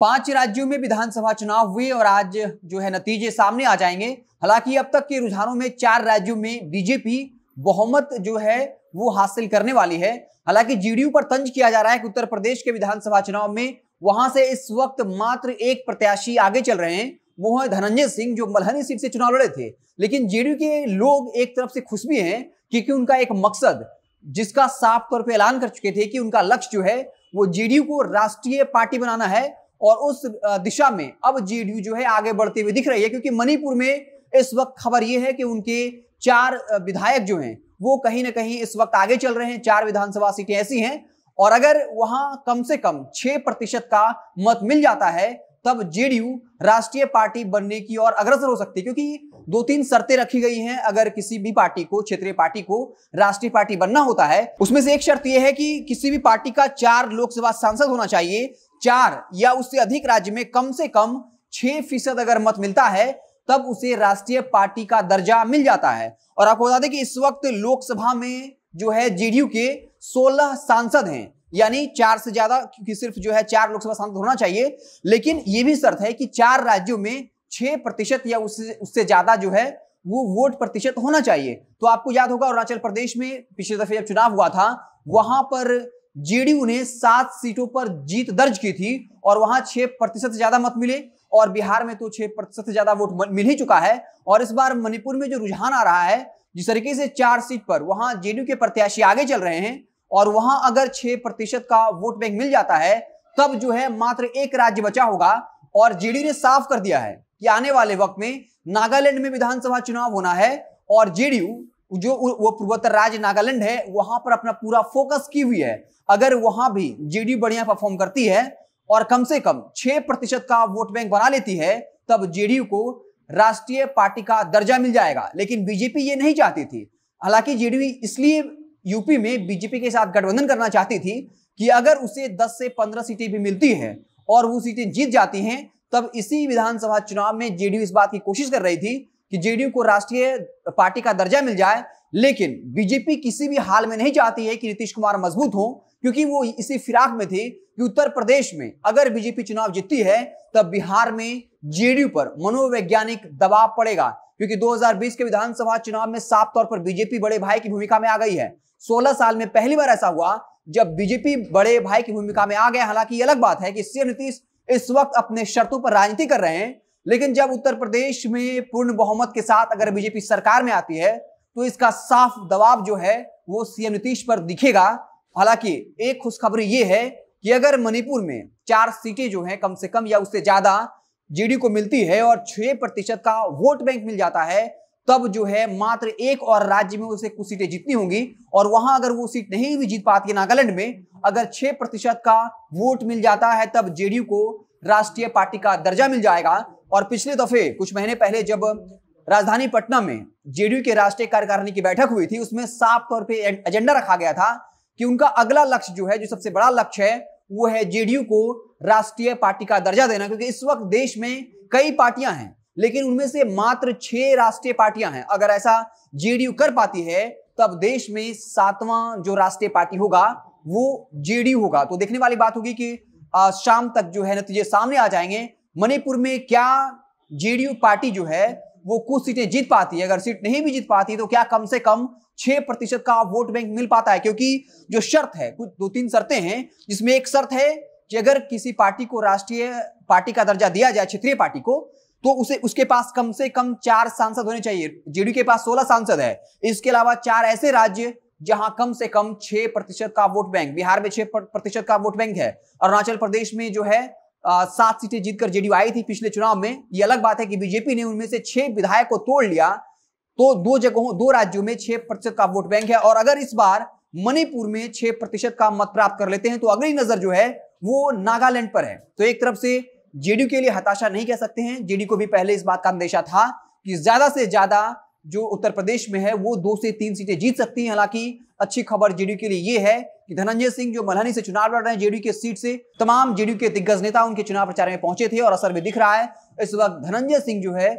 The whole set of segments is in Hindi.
पांच राज्यों में विधानसभा चुनाव हुए और आज जो है नतीजे सामने आ जाएंगे हालांकि अब तक के रुझानों में चार राज्यों में बीजेपी बहुमत जो है वो हासिल करने वाली है हालांकि जीडीयू पर तंज किया जा रहा है कि उत्तर प्रदेश के विधानसभा चुनाव में वहां से इस वक्त मात्र एक प्रत्याशी आगे चल रहे हैं वो है धनंजय सिंह जो मल्हनी सीट से चुनाव लड़े थे लेकिन जेडीयू के लोग एक तरफ से खुश भी हैं क्योंकि उनका एक मकसद जिसका साफ तौर पर ऐलान कर चुके थे कि उनका लक्ष्य जो है वो जेडीयू को राष्ट्रीय पार्टी बनाना है और उस दिशा में अब जेडीयू जो है आगे बढ़ते हुए दिख रही है क्योंकि मणिपुर में इस वक्त खबर यह है कि उनके चार विधायक जो हैं वो कहीं ना कहीं इस वक्त आगे चल रहे हैं चार विधानसभा सीटें ऐसी हैं और अगर वहां कम से कम छह प्रतिशत का मत मिल जाता है तब जेडीयू राष्ट्रीय पार्टी बनने की ओर अग्रसर हो सकती है क्योंकि दो तीन शर्तें रखी गई हैं अगर किसी भी पार्टी को क्षेत्रीय पार्टी को राष्ट्रीय पार्टी बनना होता है उसमें से एक शर्त यह है कि किसी भी पार्टी का चार लोकसभा सांसद होना चाहिए चार या उससे अधिक राज्य में कम से कम छह फीसद अगर मत मिलता है तब उसे राष्ट्रीय पार्टी का दर्जा मिल जाता है और आपको बता दें कि इस वक्त लोकसभा में जो है जेडीयू के 16 सांसद हैं यानी चार से ज्यादा क्योंकि सिर्फ जो है चार लोकसभा सांसद होना चाहिए लेकिन यह भी शर्त है कि चार राज्यों में छह प्रतिशत या उससे उससे ज्यादा जो है वो वोट प्रतिशत होना चाहिए तो आपको याद होगा अरुणाचल प्रदेश में पिछले दफे जब चुनाव हुआ था वहां पर जेडीयू ने सात सीटों पर जीत दर्ज की थी और वहां छह प्रतिशत ज्यादा मत मिले और बिहार में तो छह प्रतिशत से ज्यादा वोट मिल ही चुका है और इस बार मणिपुर में जो रुझान आ रहा है जिस तरीके से चार सीट पर वहां जेडीयू के प्रत्याशी आगे चल रहे हैं और वहां अगर छह प्रतिशत का वोट बैंक मिल जाता है तब जो है मात्र एक राज्य बचा होगा और जेडीयू ने साफ कर दिया है कि आने वाले वक्त में नागालैंड में विधानसभा चुनाव होना है और जेडीयू जो वो पूर्वोत्तर राज्य नागालैंड है वहां पर अपना पूरा फोकस की हुई है अगर वहां भी जीडी बढ़िया परफॉर्म करती है और कम से कम छह प्रतिशत का वोट बैंक बना लेती है तब जेडीयू को राष्ट्रीय पार्टी का दर्जा मिल जाएगा लेकिन बीजेपी ये नहीं चाहती थी हालांकि जेडीयू इसलिए यूपी में बीजेपी के साथ गठबंधन करना चाहती थी कि अगर उसे 10 से 15 सीटें भी मिलती हैं और वो सीटें जीत जाती हैं तब इसी विधानसभा चुनाव में जेडीयू इस बात की कोशिश कर रही थी कि जेडीयू को राष्ट्रीय पार्टी का दर्जा मिल जाए लेकिन बीजेपी किसी भी हाल में नहीं चाहती है कि नीतीश कुमार मजबूत हो क्योंकि वो इसी फिराक में थे कि उत्तर प्रदेश में अगर बीजेपी चुनाव जीतती है तब बिहार में जेडीयू पर मनोवैज्ञानिक दबाव पड़ेगा क्योंकि 2020 के विधानसभा चुनाव में साफ तौर पर बीजेपी बड़े भाई की भूमिका में आ गई है 16 साल में पहली बार ऐसा हुआ जब बीजेपी बड़े भाई की भूमिका में आ गया हालांकि अलग बात है कि सीएम नीतीश इस वक्त अपने शर्तों पर राजनीति कर रहे हैं लेकिन जब उत्तर प्रदेश में पूर्ण बहुमत के साथ अगर बीजेपी सरकार में आती है तो इसका साफ दबाव जो है वो सीएम नीतीश पर दिखेगा हालांकि एक खुशखबरी ये है कि अगर मणिपुर में चार सीटें जो हैं कम से कम या उससे ज्यादा जीडी को मिलती है और छह प्रतिशत का वोट बैंक मिल जाता है तब जो है मात्र एक और राज्य में उसे कुछ सीटें जीतनी होंगी और वहां अगर वो सीट नहीं भी जीत पाती है नागालैंड में अगर छह प्रतिशत का वोट मिल जाता है तब जेडीयू को राष्ट्रीय पार्टी का दर्जा मिल जाएगा और पिछले दफे कुछ महीने पहले जब राजधानी पटना में जेडीयू के राष्ट्रीय कार्यकारिणी की बैठक हुई थी उसमें साफ तौर पर एजेंडा रखा गया था कि उनका अगला लक्ष्य जो है जो सबसे बड़ा लक्ष्य है वो है जेडीयू को राष्ट्रीय पार्टी का दर्जा देना क्योंकि इस वक्त देश में कई पार्टियां हैं लेकिन उनमें से मात्र छह राष्ट्रीय पार्टियां हैं अगर ऐसा जेडीयू कर पाती है तब देश में सातवां जो राष्ट्रीय पार्टी होगा वो जेडीयू होगा तो देखने वाली बात होगी कि शाम तक जो है नतीजे सामने आ जाएंगे मणिपुर में क्या जेडीयू पार्टी जो है वो कुछ सीटें जीत पाती है अगर सीट नहीं भी जीत पाती तो क्या कम से कम छह प्रतिशत का वोट बैंक मिल पाता है क्योंकि जो शर्त है कुछ दो तीन शर्तें हैं जिसमें एक शर्त है कि अगर किसी पार्टी को राष्ट्रीय पार्टी का दर्जा दिया जाए क्षेत्रीय पार्टी को तो उसे उसके पास कम से कम चार सांसद होने चाहिए जेडीयू के पास सोलह सांसद है इसके अलावा चार ऐसे राज्य जहां कम से कम छह प्रतिशत का वोट बैंक बिहार में छह प्रतिशत का वोट बैंक है अरुणाचल प्रदेश में जो है सात सीटें जीतकर जेडीयू आई थी पिछले चुनाव में ये अलग बात है कि बीजेपी ने उनमें से छह विधायक को तोड़ लिया तो दो जगहों दो राज्यों में छह प्रतिशत का वोट बैंक है और अगर इस बार मणिपुर में छह प्रतिशत का मत प्राप्त कर लेते हैं तो अगली नजर जो है वो नागालैंड पर है तो एक तरफ से जेडीयू के लिए हताशा नहीं कह सकते हैं जेडीयू को भी पहले इस बात का अंदेशा था कि ज्यादा से ज्यादा जो उत्तर प्रदेश में है वो दो से तीन सीटें जीत सकती हैं हालांकि अच्छी खबर जेडीयू के लिए ये है कि धनंजय सिंह जो मल्हनी से चुनाव लड़ रहे हैं जेडीयू के सीट से तमाम जेडीयू के दिग्गज नेता उनके चुनाव प्रचार में पहुंचे थे और असर भी दिख रहा है इस वक्त धनंजय सिंह जो है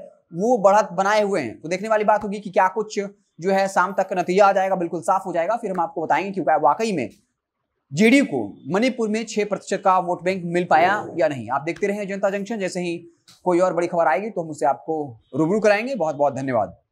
वो बढ़त बनाए हुए हैं तो देखने वाली बात होगी कि क्या कुछ जो है शाम तक नतीजा आ जाएगा बिल्कुल साफ हो जाएगा फिर हम आपको बताएंगे कि वाकई में जेडीयू को मणिपुर में छह प्रतिशत का वोट बैंक मिल पाया या नहीं आप देखते रहे जनता जंक्शन जैसे ही कोई और बड़ी खबर आएगी तो हम उसे आपको रूबरू कराएंगे बहुत बहुत धन्यवाद